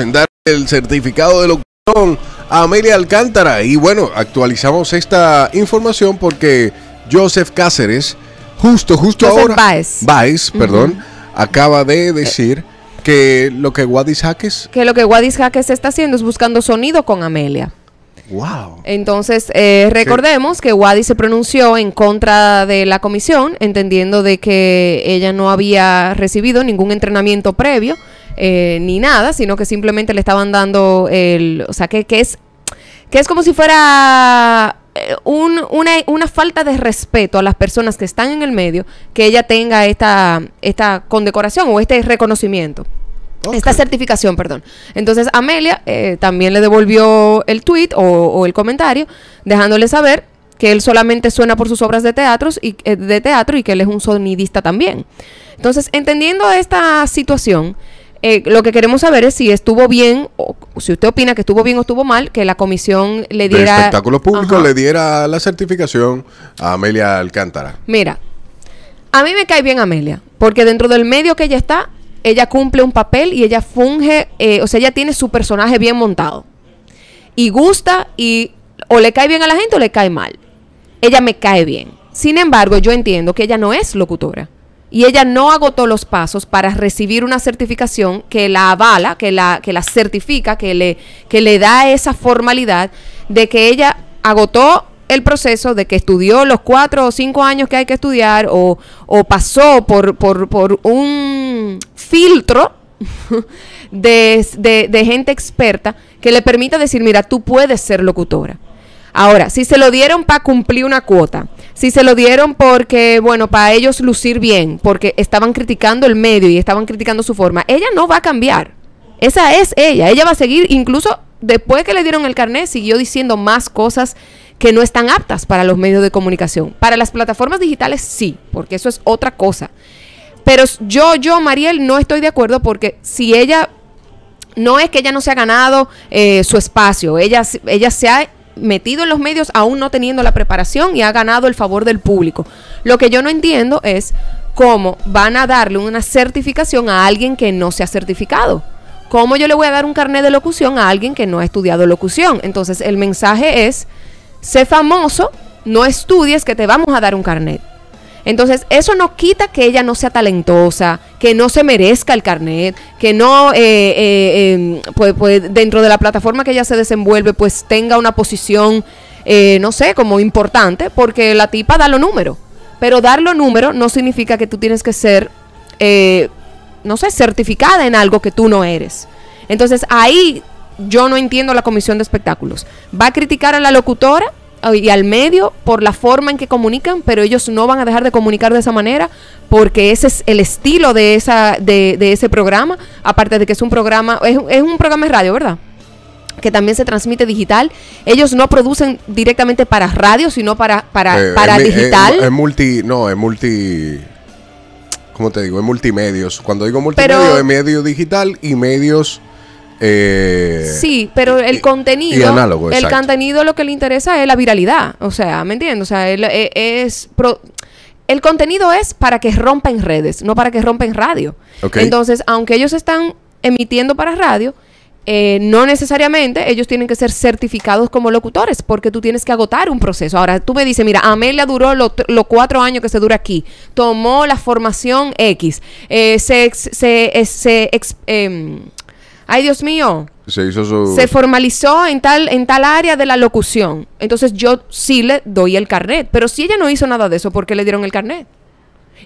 en dar el certificado de locución a Amelia Alcántara. Y bueno, actualizamos esta información porque Joseph Cáceres, justo, justo ahora. Baez. Baez perdón, acaba de eh. decir que lo que Wadis Jaques. Que lo que está haciendo es buscando sonido con Amelia. Wow. Entonces, eh, recordemos que Wadi se pronunció en contra de la comisión, entendiendo de que ella no había recibido ningún entrenamiento previo eh, ni nada, sino que simplemente le estaban dando el, o sea, que, es que es como si fuera eh, una, falta de respeto a las personas que están en el medio que ella tenga esta, esta condecoración o este reconocimiento. Esta certificación, perdón. Entonces Amelia eh, también le devolvió el tweet o, el comentario, dejándole saber que él solamente suena por sus obras de y, de teatro y que él es un sonidista también. Entonces, entendiendo esta situación, eh, lo que queremos saber es si estuvo bien, o si usted opina que estuvo bien o estuvo mal, que la comisión le diera... El espectáculo público le diera la certificación a Amelia Alcántara. Mira, a mí me cae bien Amelia, porque dentro del medio que ella está, ella cumple un papel y ella funge, eh, o sea, ella tiene su personaje bien montado. Y gusta y o le cae bien a la gente o le cae mal. Ella me cae bien. Sin embargo, yo entiendo que ella no es locutora y ella no agotó los pasos para recibir una certificación que la avala, que la, que la certifica, que le, que le da esa formalidad de que ella agotó el proceso de que estudió los cuatro o cinco años que hay que estudiar o, o pasó por, un filtro de, de gente experta que le permita decir, mira, tú puedes ser locutora. Ahora, si se lo dieron para cumplir una cuota, si se lo dieron porque, bueno, para ellos lucir bien, porque estaban criticando el medio y estaban criticando su forma, ella no va a cambiar. Esa es ella. Ella va a seguir, incluso después que le dieron el carnet, siguió diciendo más cosas que no están aptas para los medios de comunicación. Para las plataformas digitales sí, porque eso es otra cosa. Pero yo, yo, Mariel, no estoy de acuerdo porque si ella, no es que ella no se ha ganado eh, su espacio, ella, ella se ha metido en los medios aún no teniendo la preparación y ha ganado el favor del público. Lo que yo no entiendo es cómo van a darle una certificación a alguien que no se ha certificado. ¿Cómo yo le voy a dar un carnet de locución a alguien que no ha estudiado locución? Entonces el mensaje es, sé famoso, no estudies que te vamos a dar un carnet. Entonces eso no quita que ella no sea talentosa, que no se merezca el carnet, que no, eh, eh, em, pues, pues, dentro de la plataforma que ella se desenvuelve, pues tenga una posición, eh, no sé, como importante, porque la tipa da los números. Pero dar los números no significa que tú tienes que ser, no sé, certificada en algo que tú no eres. Entonces ahí yo no entiendo la comisión de espectáculos. ¿Va a criticar a la locutora? y al medio por la forma en que comunican, pero ellos no van a dejar de comunicar de esa manera porque ese es el estilo de, esa, de, de ese programa, aparte de que es un programa, es, un programa de radio, ¿verdad? que también se transmite digital. Ellos no producen directamente para radio, sino para, para, eh, para digital. Es multi, no, es multi... ¿Cómo te digo? Es multimedios. Cuando digo multimedios, es medio digital y medios eh, sí, pero el contenido, el contenido lo que le interesa es la viralidad, o sea, ¿me entiendes? O sea, eh, es... el contenido es para que rompen redes, no para que rompen radio. Entonces, aunque ellos están emitiendo para radio, eh, no necesariamente ellos tienen que ser certificados como locutores, porque tú tienes que agotar un proceso. Ahora, tú me dices, mira, Amelia duró los cuatro años que se dura aquí, tomó la formación X, se, se, em, ay Dios mío, se, se formalizó en tal, en tal área de la locución. Entonces yo sí le doy el carnet, pero si ella no hizo nada de eso, ¿por qué le dieron el carnet?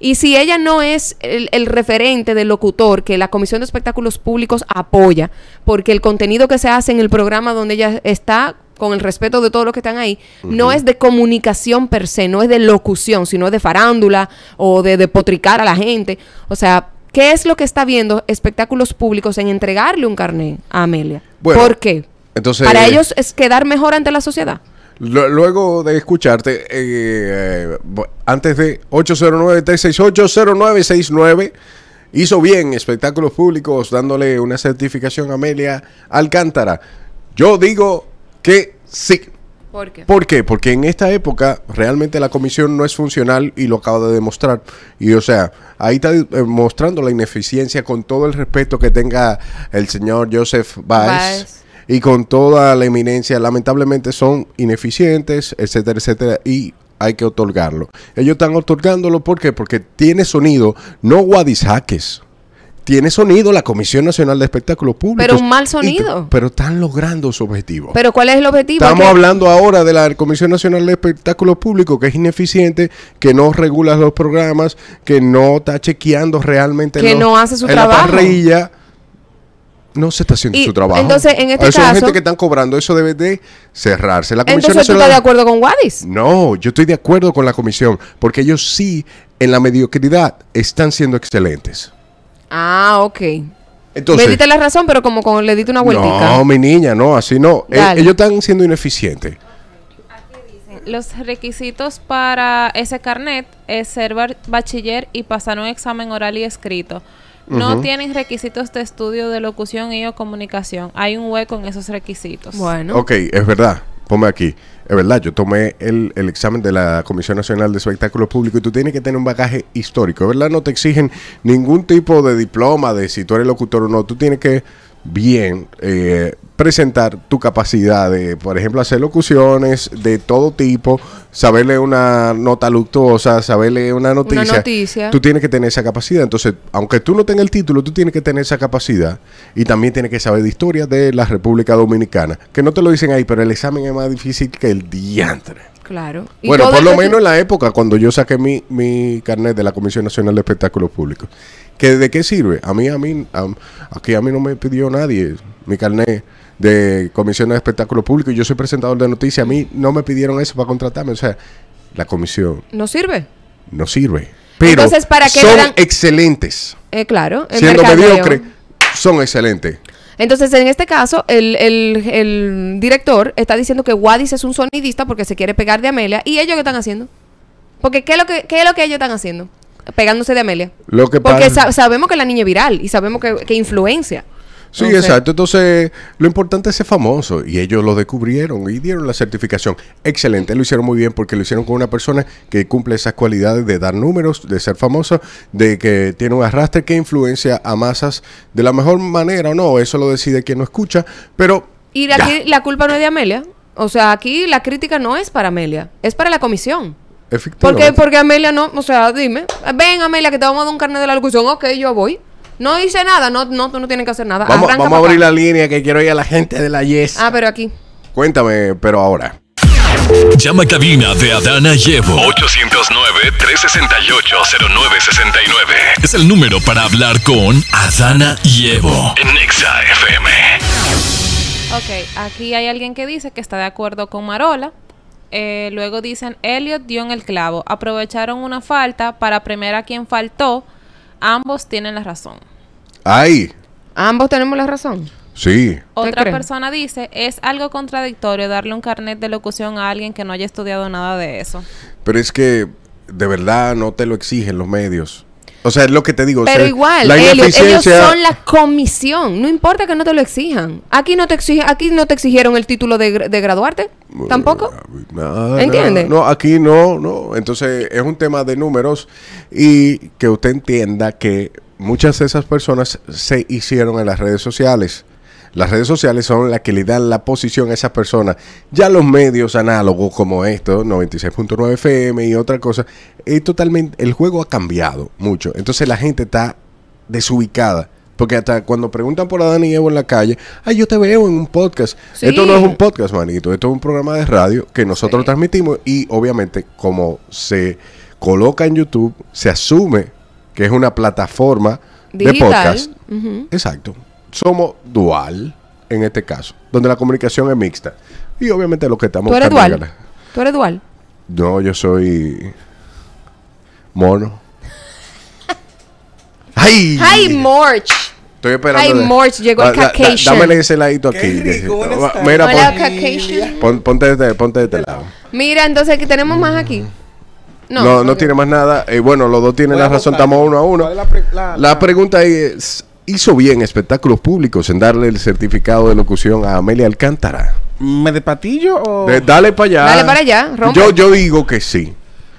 Y si ella no es el, referente del locutor que la Comisión de Espectáculos Públicos apoya, porque el contenido que se hace en el programa donde ella está, con el respeto de todos los que están ahí, no es de comunicación per se, no es de locución, sino es de farándula o de, de potricar a la gente. O sea, ¿Qué es lo que está viendo espectáculos públicos en entregarle un carnet a Amelia? ¿Por qué? Entonces, Para eh, ellos es quedar mejor ante la sociedad. luego de escucharte, eh, eh, antes de 809-368-0969, hizo bien espectáculos públicos dándole una certificación a Amelia Alcántara. Yo digo que sí. ¿Por qué? Porque en esta época realmente la comisión no es funcional y lo acabo de demostrar. Y o sea, ahí está eh, mostrando la ineficiencia con todo el respeto que tenga el señor Joseph Baez. Y con toda la eminencia, lamentablemente son ineficientes, etcétera, etcétera. Y hay que otorgarlo. Ellos están otorgándolo, ¿por Porque tiene sonido, no guadisaques tiene sonido la Comisión Nacional de Espectáculos Públicos. Pero un mal sonido. Pero están logrando su objetivo. Pero ¿cuál es el objetivo? Estamos hablando ahora de la Comisión Nacional de Espectáculos Públicos, que es ineficiente, que no regula los programas, que no está chequeando realmente. Que no hace su trabajo. La parrilla no se está haciendo su trabajo. Entonces, en este caso. gente que están cobrando, eso debe de cerrarse. La comisión entonces, ¿tú estás de acuerdo con Wadis? No, yo estoy de acuerdo con la comisión, porque ellos sí, en la mediocridad, están siendo excelentes. Ah, ok. Entonces, me la razón, pero como, con le diste una vueltita. No, mi niña, no, así no. Eh, ellos están siendo ineficientes. los requisitos para ese carnet es ser bachiller y pasar un examen oral y escrito. No tienen requisitos de estudio de locución y o comunicación. Hay un hueco en esos requisitos. Bueno. Ok, es verdad. Ponme aquí es verdad, yo tomé el, el, examen de la Comisión Nacional de Espectáculos Públicos y tú tienes que tener un bagaje histórico. Es verdad, no te exigen ningún tipo de diploma de si tú eres locutor o no. Tú tienes que bien eh, presentar tu capacidad de, por ejemplo, hacer locuciones de todo tipo, saberle una nota luctuosa, saberle una noticia, una Tú tienes que tener esa capacidad. Entonces, aunque tú no tengas el título, tú tienes que tener esa capacidad y también tienes que saber de historia de la República Dominicana. Que no te lo dicen ahí, pero el examen es más difícil que el diantre. Claro. bueno, por lo menos en la época cuando yo saqué mi, mi carnet de la Comisión Nacional de Espectáculos Públicos. ¿Que ¿De qué sirve? A mí, a mí, aquí a mí no me pidió nadie mi carnet de Comisión de Espectáculo Público y yo soy presentador de noticias. A mí no me pidieron eso para contratarme. O sea, la comisión. ¿No sirve? No sirve. Pero Entonces, ¿para qué son excelentes. Eh, claro. Siendo mediocre, son excelentes. Entonces, en este caso, el, el, el director está diciendo que Wadis es un sonidista porque se quiere pegar de Amelia. ¿Y ellos qué están haciendo? Porque ¿qué es lo que, es lo que ellos están haciendo? Pegándose de Amelia. Lo que Porque sabemos que la niña es viral y sabemos que, que influencia. Sí, exacto. Entonces, lo importante es ser famoso y ellos lo descubrieron y dieron la certificación. Excelente, lo hicieron muy bien porque lo hicieron con una persona que cumple esas cualidades de dar números, de ser famoso, de que tiene un arrastre que influencia a masas de la mejor manera o no, eso lo decide quien no escucha, pero... Y de aquí la culpa no es de Amelia. O sea, aquí la crítica no es para Amelia, es para la comisión. efectivamente, Porque, porque Amelia no, o sea, dime, ven Amelia que te vamos a dar un carnet de la locución, ok, yo voy. No hice nada, no, no, no tienes que hacer nada. Vamos, a abrir la línea que quiero ir a la gente de la Yes. Ah, pero aquí. Cuéntame, pero ahora. Llama cabina de Adana Llevo 809-368-0969. Es el número para hablar con Adana Yevo. en Nexa FM. Ok, aquí hay alguien que dice que está de acuerdo con Marola. Eh, luego dicen, Elliot dio en el clavo. Aprovecharon una falta para premiar a quien faltó ambos tienen la razón. ¡Ay! Ambos tenemos la razón. Sí. Otra persona dice, es algo contradictorio darle un carnet de locución a alguien que no haya estudiado nada de eso. Pero es que de verdad no te lo exigen los medios. O sea, es lo que te digo. Pero igual, ellos, son la comisión. No importa que no te lo exijan. Aquí no te exige, aquí no te exigieron el título de, graduarte. Tampoco. ¿Entiendes? no, aquí no, no. Entonces es un tema de números y que usted entienda que muchas de esas personas se hicieron en las redes sociales. Las redes sociales son las que le dan la posición a esas personas. Ya los medios análogos como esto, 96.9 FM y otra cosa, es totalmente, el juego ha cambiado mucho. Entonces la gente está desubicada. Porque hasta cuando preguntan por Adán y Evo en la calle, ay, yo te veo en un podcast. Esto no es un podcast, manito. Esto es un programa de radio que nosotros transmitimos y obviamente como se coloca en YouTube, se asume que es una plataforma de podcast. Exacto somos dual en este caso, donde la comunicación es mixta. Y obviamente lo que estamos... ¿Tú eres dual? ¿Tú eres dual? No, yo soy mono. ¡Ay! ¡Ay, Morch! Estoy esperando. Ay, Morch, llegó ah, el Caucasian. ese ladito aquí. Mira, ponte, ponte de este lado. Mira, entonces, ¿qué tenemos más aquí? Mm. No, no, tiene más nada. Eh, bueno, los dos tienen la razón, estamos uno a uno. La, la pregunta ahí es: hizo bien espectáculos públicos en darle el certificado de locución a Amelia Alcántara. ¿Me de patillo o.? dale para allá. Dale para allá, Yo, yo digo que sí.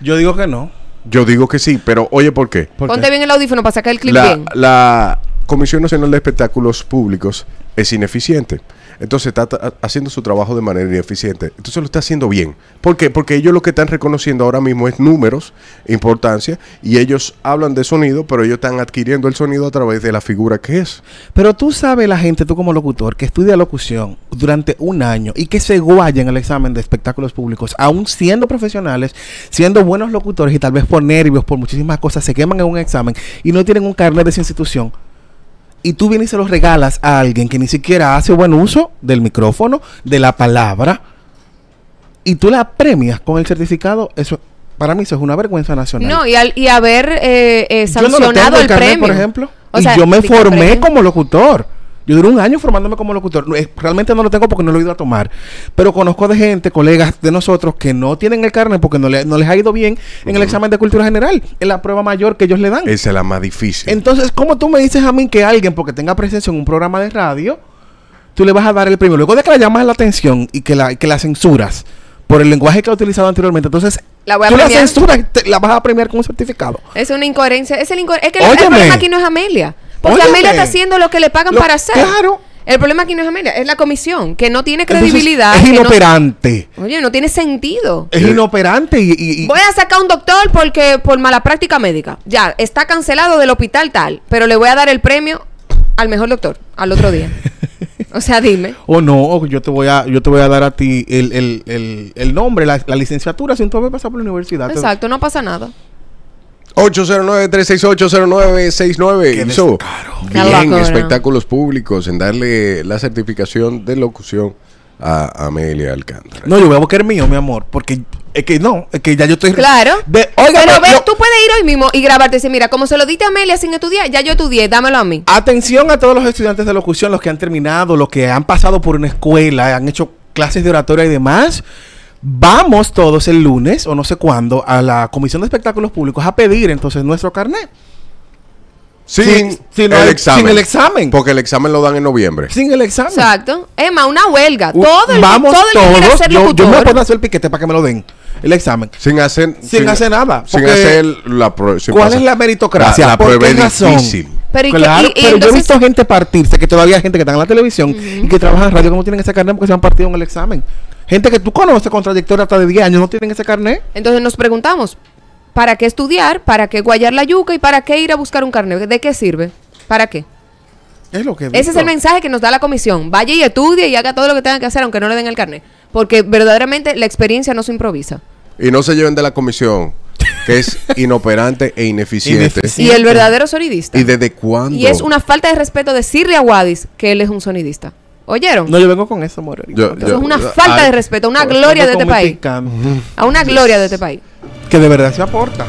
Yo digo que no. Yo digo que sí, pero oye, ¿por qué? Ponte bien el audífono para sacar el clip la, bien. La Comisión Nacional de Espectáculos Públicos es ineficiente. Entonces está haciendo su trabajo de manera ineficiente. Entonces lo está haciendo bien. ¿Por qué? Porque ellos lo que están reconociendo ahora mismo es números, importancia, y ellos hablan de sonido, pero ellos están adquiriendo el sonido a través de la figura que es. Pero tú sabes la gente, tú como locutor, que estudia locución durante un año y que se guaya en el examen de espectáculos públicos, aún siendo profesionales, siendo buenos locutores y tal vez por nervios, por muchísimas cosas, se queman en un examen y no tienen un carnet de esa institución y tú vienes y se los regalas a alguien que ni siquiera hace buen uso del micrófono, de la palabra, y tú la premias con el certificado, eso para mí eso es una vergüenza nacional. No, y, haber eh, eh sancionado el, premio. por ejemplo. y yo me formé como locutor. Yo duré un año formándome como locutor. Eh, realmente no lo tengo porque no lo he ido a tomar. Pero conozco de gente, colegas de nosotros, que no tienen el carnet porque no, les ha ido bien en el examen de cultura general, en la prueba mayor que ellos le dan. Esa es la más difícil. Entonces, ¿cómo tú me dices a mí que alguien, porque tenga presencia en un programa de radio, tú le vas a dar el premio? Luego de que la llamas la atención y que la, que censuras por el lenguaje que ha utilizado anteriormente, entonces la tú la censuras, la vas a premiar con un certificado. Es una incoherencia. Es, es que el problema aquí no es Amelia. Porque Amelia está haciendo lo que le pagan para hacer. El problema aquí no es Amelia, es la comisión, que no tiene credibilidad. es inoperante. oye, no tiene sentido. Es inoperante y, Voy a sacar un doctor porque por mala práctica médica. Ya, está cancelado del hospital tal, pero le voy a dar el premio al mejor doctor al otro día. O sea, dime. O oh, no, yo te voy a, yo te voy a dar a ti el, nombre, la, la licenciatura, sin tú a pasar por la universidad. Exacto, no pasa nada. 809-368-0969. Hizo bien espectáculos públicos en darle la certificación de locución a Amelia Alcántara. No, yo voy a buscar el mío, mi amor, porque es que no, es que ya yo estoy. Claro. Pero ve, tú puedes ir hoy mismo y grabarte y decir, mira, como se lo diste a Amelia sin estudiar, ya yo estudié, dámelo a mí. Atención a todos los estudiantes de locución, los que han terminado, los que han pasado por una escuela, han hecho clases de oratoria y demás. Vamos todos el lunes o no sé cuándo a la Comisión de Espectáculos Públicos a pedir entonces nuestro carnet. Sin, el, examen. el examen. Porque el examen lo dan en noviembre. Sin el examen. Exacto. Emma, una huelga. todo el, Vamos todos. El yo, me voy a hacer el piquete para que me lo den. El examen. Sin hacer, sin, hacer nada. Sin hacer la prueba. ¿Cuál es la meritocracia? La, es difícil. Pero, yo he visto gente partirse, que todavía hay gente que está en la televisión y que trabaja en radio que tienen ese carnet porque se han partido en el examen. Gente que tú conoces contradictoria hasta de 10 años no tienen ese carné? Entonces nos preguntamos, ¿para qué estudiar? ¿Para qué guayar la yuca? ¿Y para qué ir a buscar un carné? ¿De qué sirve? ¿Para qué? Es lo que Ese es el mensaje que nos da la comisión. Vaya y estudie y haga todo lo que tenga que hacer, aunque no le den el carné. Porque verdaderamente la experiencia no se improvisa. Y no se lleven de la comisión, que es inoperante e ineficiente. Y el verdadero sonidista. ¿Y desde cuándo? Y es una falta de respeto decirle a Wadis que él es un sonidista. ¿Oyeron? No, yo vengo con eso, Morel. eso es una falta de respeto, una gloria de este país. A una gloria de este país. Que de verdad se aporta.